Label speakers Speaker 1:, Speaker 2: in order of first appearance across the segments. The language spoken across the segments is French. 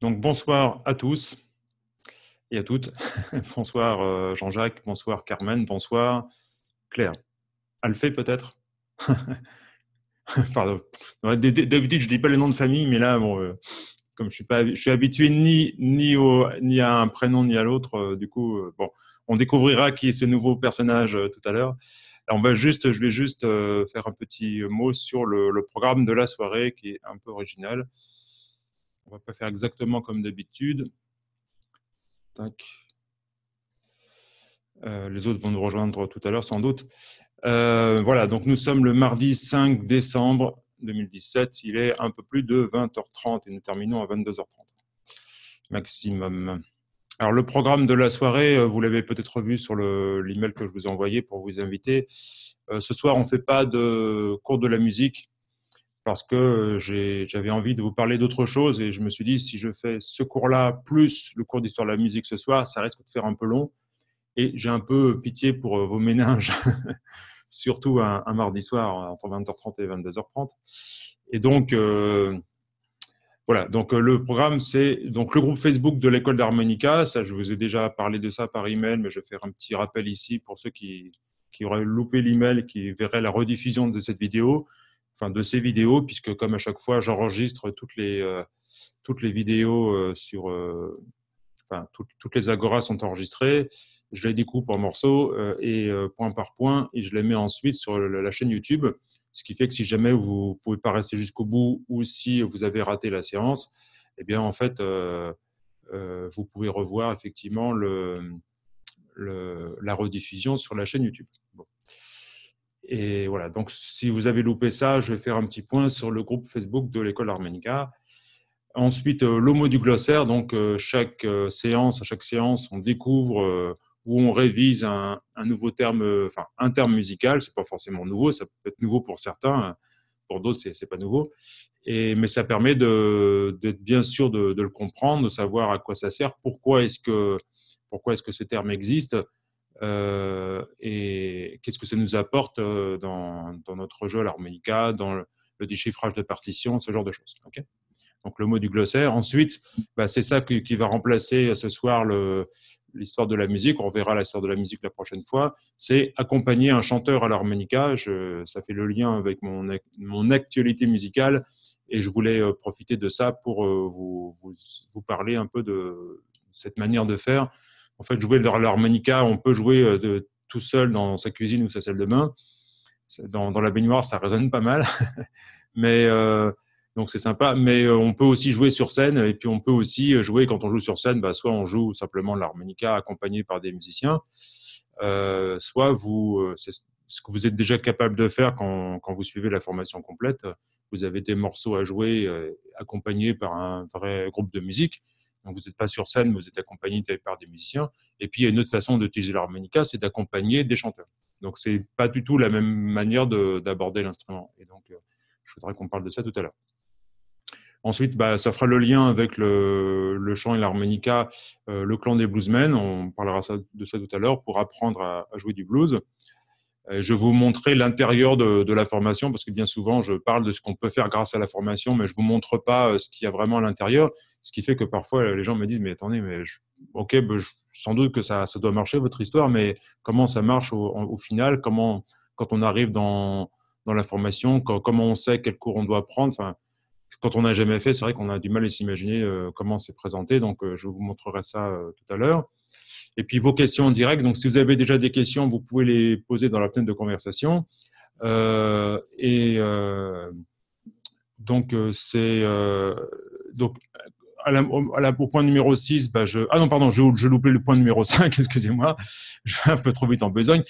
Speaker 1: Donc bonsoir à tous et à toutes. bonsoir euh, Jean-Jacques, bonsoir Carmen, bonsoir Claire. Alphée peut-être Pardon. D'habitude, je ne dis pas le nom de famille, mais là, bon, euh, comme je suis, pas, je suis habitué ni, ni, ni à un prénom ni à l'autre, euh, du coup, bon, on découvrira qui est ce nouveau personnage tout à l'heure. On va juste, je vais juste faire un petit mot sur le, programme de la soirée qui est un peu original. On va pas faire exactement comme d'habitude. Euh, les autres vont nous rejoindre tout à l'heure sans doute. Euh, voilà, donc nous sommes le mardi 5 décembre 2017. Il est un peu plus de 20h30 et nous terminons à 22h30 maximum. Alors le programme de la soirée, euh, vous l'avez peut-être vu sur l'email le, que je vous ai envoyé pour vous inviter. ce soir, on ne fait pas de cours de la musique parce que euh, j'avais envie de vous parler d'autre chose et je me suis dit, si je fais ce cours-là plus le cours d'histoire de la musique ce soir, ça risque de faire un peu long. Et j'ai un peu pitié pour euh, vos ménages surtout un, mardi soir entre 20h30 et 22h30. Et donc, euh, voilà, donc le programme, c'est donc le groupe Facebook de l'école d'harmonica. Ça, je vous ai déjà parlé de ça par email, mais je vais faire un petit rappel ici pour ceux qui, qui auraient loupé l'email, qui verraient la rediffusion de cette vidéo enfin de ces vidéos, puisque comme à chaque fois, j'enregistre toutes les euh, toutes les vidéos euh, sur, euh, enfin toutes les agoras sont enregistrées. Je les découpe en morceaux et point par point, et je les mets ensuite sur la chaîne YouTube. Ce qui fait que si jamais vous pouvez pas rester jusqu'au bout ou si vous avez raté la séance, eh bien en fait, vous pouvez revoir effectivement le, la rediffusion sur la chaîne YouTube. Et voilà, donc si vous avez loupé ça, je vais faire un petit point sur le groupe Facebook de l'école Armenica. Ensuite, euh, l'homo du glossaire, donc euh, chaque euh, séance, à chaque séance, on découvre ou on révise un, nouveau terme, enfin un terme musical. C'est pas forcément nouveau, ça peut être nouveau pour certains, pour d'autres c'est, pas nouveau. Et mais ça permet d'être bien sûr de, le comprendre, de savoir à quoi ça sert, pourquoi est-ce que pourquoi est-ce que ce terme existe et qu'est-ce que ça nous apporte euh, dans, dans notre jeu à l'harmonica, dans le, déchiffrage de partitions, ce genre de choses. Donc le mot du glossaire. Ensuite, bah, c'est ça qui, va remplacer euh, ce soir l'histoire de la musique. On verra l'histoire de la musique la prochaine fois. C'est accompagner un chanteur à l'harmonica. Ça fait le lien avec mon, mon actualité musicale et je voulais euh, profiter de ça pour vous, vous, vous, parler un peu de cette manière de faire. En fait, jouer de l'harmonica, on peut jouer de tout seul dans sa cuisine ou sa salle de bain. Dans, la baignoire, ça résonne pas mal. mais euh, donc c'est sympa. Mais euh, on peut aussi jouer sur scène et puis on peut aussi euh, jouer quand on joue sur scène, bah, soit on joue simplement l'harmonica accompagné par des musiciens, soit vous, ce que vous êtes déjà capable de faire quand, quand vous suivez la formation complète. Vous avez des morceaux à jouer accompagnés par un vrai groupe de musique donc vous n'êtes pas sur scène, mais vous êtes accompagné par des musiciens. Et puis il y a une autre façon d'utiliser l'harmonica, c'est d'accompagner des chanteurs. Donc n'est pas du tout la même manière d'aborder l'instrument. Et donc euh, je voudrais qu'on parle de ça tout à l'heure. Ensuite, bah, ça fera le lien avec le, chant et l'harmonica, euh, le clan des bluesmen. On parlera de ça tout à l'heure pour apprendre à, jouer du blues. Euh, je vais vous montrer l'intérieur de, la formation parce que bien souvent, je parle de ce qu'on peut faire grâce à la formation, mais je vous montre pas euh, ce qu'il y a vraiment à l'intérieur. Ce qui fait que parfois, les gens me disent, mais attendez, mais ok, ben, sans doute que ça, ça, doit marcher, votre histoire, mais comment ça marche au, final Comment, quand on arrive dans, dans la formation, comment on sait quel cours on doit prendre enfin, quand on n'a jamais fait, c'est vrai qu'on a du mal à s'imaginer euh, comment c'est présenté. Donc, je vous montrerai ça tout à l'heure. Et puis vos questions en direct. Donc, si vous avez déjà des questions, vous pouvez les poser dans la fenêtre de conversation. Euh, et euh, donc, euh, c'est. donc, à la, au point numéro 6, bah, ah non, pardon, je, je loupais le point numéro 5, excusez-moi, je vais un peu trop vite en besogne,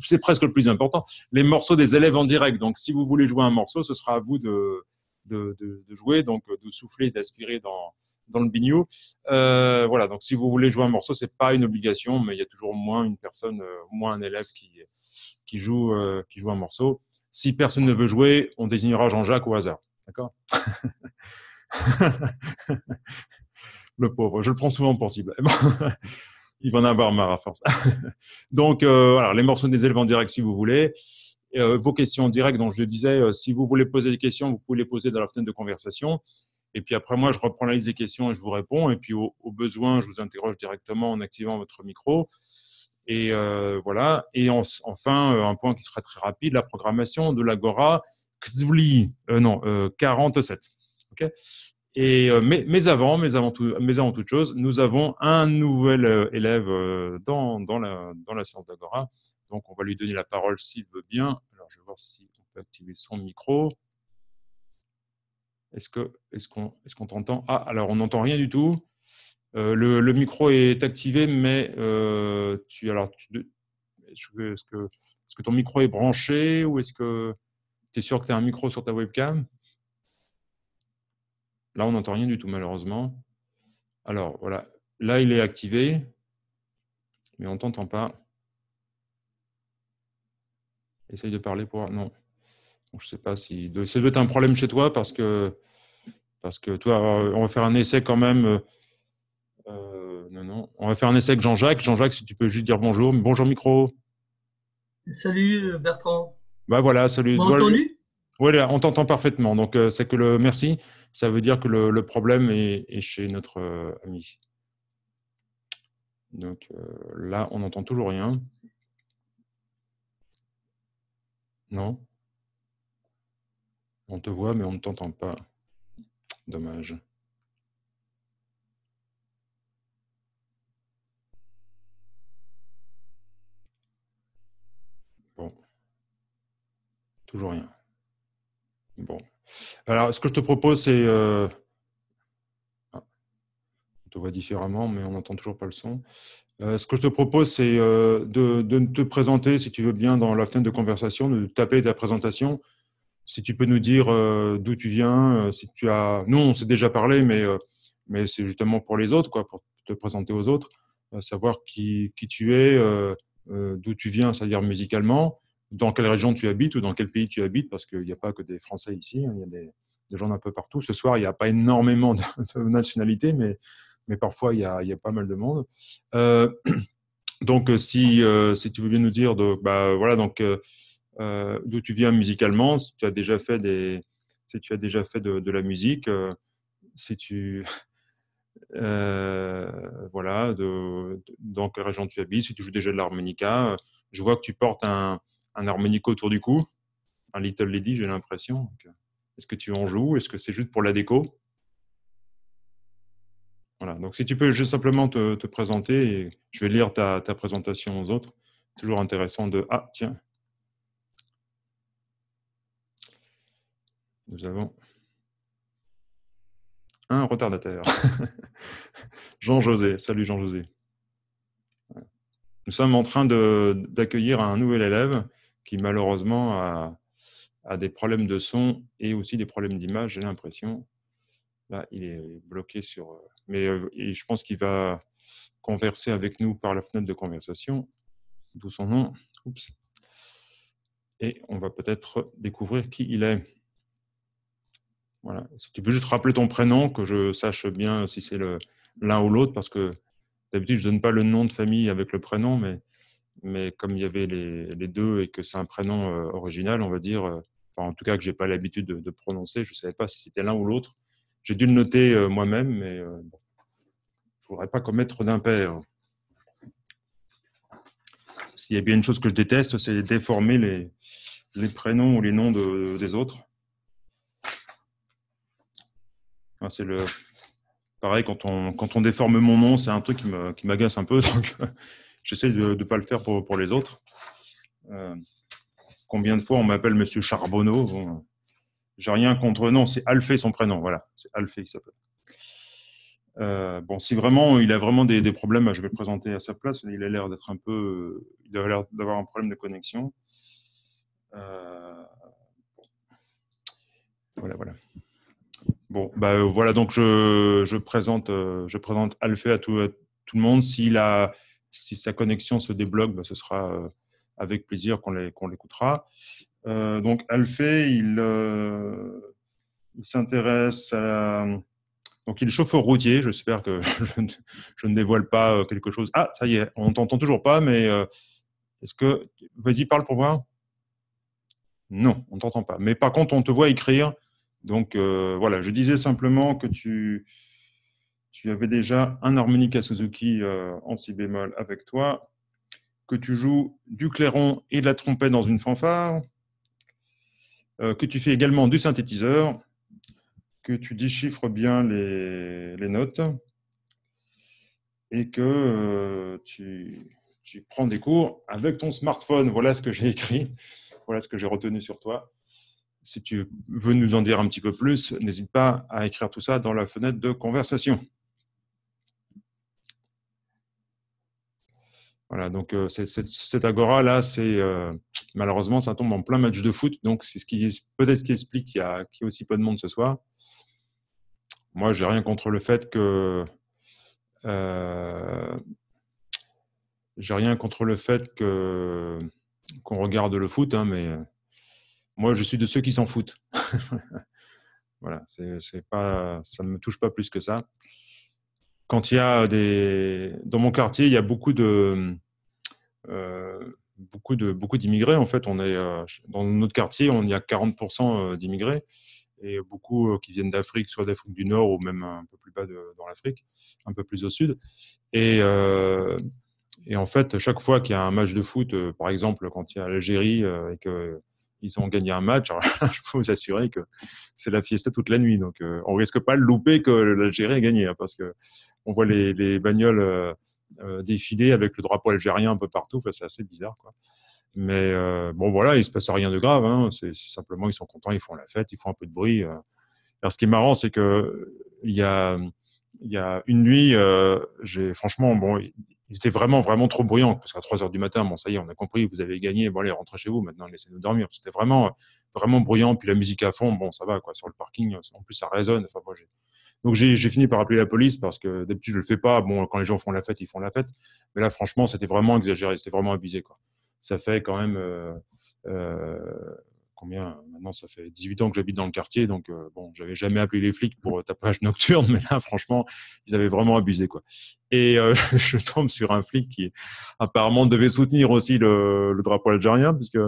Speaker 1: c'est presque le plus important, les morceaux des élèves en direct. Donc, si vous voulez jouer un morceau, ce sera à vous de, de, de jouer, donc de souffler, d'aspirer dans, dans le biniou. Euh, voilà, donc si vous voulez jouer un morceau, ce n'est pas une obligation, mais il y a toujours moins une personne, euh, moins un élève qui, qui, joue, euh, qui joue un morceau. Si personne ne veut jouer, on désignera Jean-Jacques au hasard. D'accord Le pauvre, je le prends souvent pour cible. il va en avoir marre à force. donc, voilà, les morceaux des élèves en direct si vous voulez. vos questions en direct, donc je le disais, si vous voulez poser des questions, vous pouvez les poser dans la fenêtre de conversation. Et puis après, moi, je reprends la liste des questions et je vous réponds. Et puis au, besoin, je vous interroge directement en activant votre micro. Et euh, voilà. Et enfin, euh, un point qui sera très rapide, la programmation de l'Agora Xvli, euh, non, 47. et, mais, avant, mais, avant toute chose, nous avons un nouvel élève dans, dans, la, dans la séance d'Agora. Donc, on va lui donner la parole s'il veut bien. Alors, je vais voir si on peut activer son micro. Est-ce qu'on est t'entend Ah, alors on n'entend rien du tout. Euh, le, micro est activé, mais euh, alors, est-ce que, ton micro est branché ou est-ce que tu es sûr que tu as un micro sur ta webcam Là, on n'entend rien du tout, malheureusement. Alors, voilà. Là, il est activé, mais on ne t'entend pas. Essaye de parler pour. Non. je ne sais pas si. c'est doit être un problème chez toi parce que parce que, toi, euh, on va faire un essai quand même. Euh, euh, non, non. On va faire un essai avec Jean-Jacques. Jean-Jacques, si tu peux juste dire bonjour. Bonjour, micro. Salut, Bertrand. Bah voilà, salut. entendu Oui, on t'entend parfaitement. Donc, c'est que le merci, ça veut dire que le, problème est, chez notre ami. Donc là, on n'entend toujours rien. Non On te voit, mais on ne t'entend pas dommage Bon. Toujours rien. Bon. Alors, ce que je te propose, c'est... Euh, ah. On te voit différemment, mais on n'entend toujours pas le son. Euh, ce que je te propose, c'est euh, de, de, te présenter, si tu veux bien, dans la fenêtre de conversation, de taper ta présentation si tu peux nous dire euh, d'où tu viens, euh, si tu as. Nous, on s'est déjà parlé, mais, euh, mais c'est justement pour les autres, quoi, pour te présenter aux autres, savoir qui, tu es, d'où tu viens, c'est-à-dire musicalement, dans quelle région tu habites ou dans quel pays tu habites, parce qu'il n'y a pas que des Français ici, hein, il y a des, gens d'un peu partout. Ce soir, il n'y a pas énormément de, nationalités, mais, mais parfois, il y a, pas mal de monde. donc, si, si tu veux bien nous dire, bah, voilà, donc euh, d'où tu viens musicalement, si tu as déjà fait, des, si tu as déjà fait de, la musique, euh, si tu. Euh, voilà, de, dans quelle région tu habites, si tu joues déjà de l'harmonica. Je vois que tu portes un, un harmonica autour du cou, un Little Lady, j'ai l'impression. Est-ce que tu en joues Est-ce que c'est juste pour la déco voilà, donc si tu peux juste simplement te, présenter, et je vais lire ta, ta, présentation aux autres. Toujours intéressant de Ah, tiens, Nous avons un retardataire. Jean-José. Salut Jean-José. Nous sommes en train d'accueillir un nouvel élève qui malheureusement a, des problèmes de son et aussi des problèmes d'image, j'ai l'impression. Là, il est bloqué sur... Euh, mais euh, je pense qu'il va converser avec nous par la fenêtre de conversation, d'où son nom. Oups. Et on va peut-être découvrir qui il est. Voilà. Si tu peux juste rappeler ton prénom, que je sache bien si c'est l'un ou l'autre, parce que d'habitude, je ne donne pas le nom de famille avec le prénom, mais, mais comme il y avait les, deux et que c'est un prénom euh, original, on va dire, euh, en tout cas que je n'ai pas l'habitude de, prononcer, je ne savais pas si c'était l'un ou l'autre. J'ai dû le noter euh, moi-même, mais je ne voudrais pas commettre d'impair. S'il y a bien une chose que je déteste, c'est déformer les, les prénoms ou les noms des autres. c'est le pareil quand on déforme mon nom, c'est un truc qui m'agace un peu, donc j'essaie de ne pas le faire pour, les autres. Euh, combien de fois on m'appelle Monsieur Charbonneau J'ai rien contre. Non, c'est Alphée son prénom. Voilà, c'est Alphée qui s'appelle. Euh, bon, si vraiment il a vraiment des, problèmes, bah, je vais le présenter à sa place. Il a l'air d'être un peu, il a l'air d'avoir un problème de connexion. Euh, voilà, voilà. Bon, bah, euh, voilà, donc je, présente, euh, je à tout, le monde. Si, sa connexion se débloque, bah, ce sera euh, avec plaisir qu'on l'écoutera. donc Alphée, il, s'intéresse à... Donc il chauffe au routier, j'espère que je ne, dévoile pas quelque chose. Ah, ça y est, on t'entend toujours pas, mais est-ce que... Vas-y, parle pour voir. Non, on t'entend pas. Mais par contre, on te voit écrire donc euh, voilà, je disais simplement que tu, tu avais déjà un harmonique à Suzuki euh, en si bémol avec toi, que tu joues du clairon et de la trompette dans une fanfare, euh, que tu fais également du synthétiseur, que tu déchiffres bien les, les notes et que tu, tu prends des cours avec ton smartphone. Voilà ce que j'ai écrit, voilà ce que j'ai retenu sur toi si tu veux nous en dire un petit peu plus, n'hésite pas à écrire tout ça dans la fenêtre de conversation. Voilà, donc euh, cet cette agora-là, c'est euh, malheureusement, ça tombe en plein match de foot, donc c'est ce qui peut-être ce qui explique qu'il y, a, aussi peu de monde ce soir. Moi, j'ai rien contre le fait que euh, j'ai rien contre le fait que qu'on regarde le foot, hein, mais moi, je suis de ceux qui s'en foutent. voilà, c'est pas, ça ne me touche pas plus que ça. Quand il y a des, dans mon quartier, il y a beaucoup de, euh, beaucoup de, beaucoup d'immigrés. En fait, on est euh, dans notre quartier, on y a 40% euh, d'immigrés et beaucoup qui viennent d'Afrique, soit d'Afrique du Nord ou même un peu plus bas dans l'Afrique, un peu plus au sud. Et, et en fait, chaque fois qu'il y a un match de foot, par exemple, quand il y a l'Algérie et que ils ont gagné un match. je peux vous assurer que c'est la fiesta toute la nuit. Donc, euh, on risque pas de louper que l'Algérie a gagné, hein, parce que on voit les, les bagnoles euh, euh, défiler avec le drapeau algérien un peu partout. Enfin, c'est assez bizarre, quoi. Mais bon, voilà, il se passe rien de grave. Hein, c'est simplement ils sont contents, ils font la fête, ils font un peu de bruit. Alors, ce qui est marrant, c'est que il y a il y a une nuit, j'ai franchement bon, ils vraiment, vraiment trop bruyant. Parce qu'à 3 heures du matin, bon, ça y est, on a compris, vous avez gagné. Bon, allez, rentrez chez vous maintenant, laissez-nous dormir. C'était vraiment, vraiment bruyant. Puis la musique à fond, bon, ça va, quoi, sur le parking. Euh, en plus, ça résonne. Enfin, donc, j'ai fini par appeler la police parce que d'habitude, je le fais pas. Bon, quand les gens font la fête, ils font la fête. Mais là, franchement, c'était vraiment exagéré. C'était vraiment abusé, quoi. Ça fait quand même, euh, euh, combien euh, Maintenant, ça fait 18 ans que j'habite dans le quartier, donc euh, bon, j'avais jamais appelé les flics pour euh, tapage nocturne, mais là, franchement, ils avaient vraiment abusé, quoi. Et je tombe sur un flic qui apparemment devait soutenir aussi le, drapeau algérien, puisque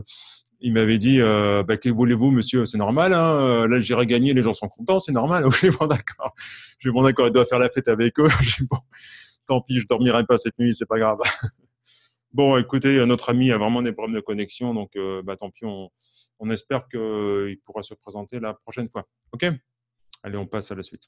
Speaker 1: il m'avait dit bah, que voulez-vous monsieur c'est normal hein l'Algérie a gagné les gens sont contents c'est normal oui bon d'accord je bon d'accord il doit faire la fête avec eux je bon tant pis je dormirai pas cette nuit c'est pas grave bon écoutez notre ami a vraiment des problèmes de connexion donc bah, tant pis on, on espère qu'il pourra se présenter la prochaine fois. OK Allez, on passe à la suite.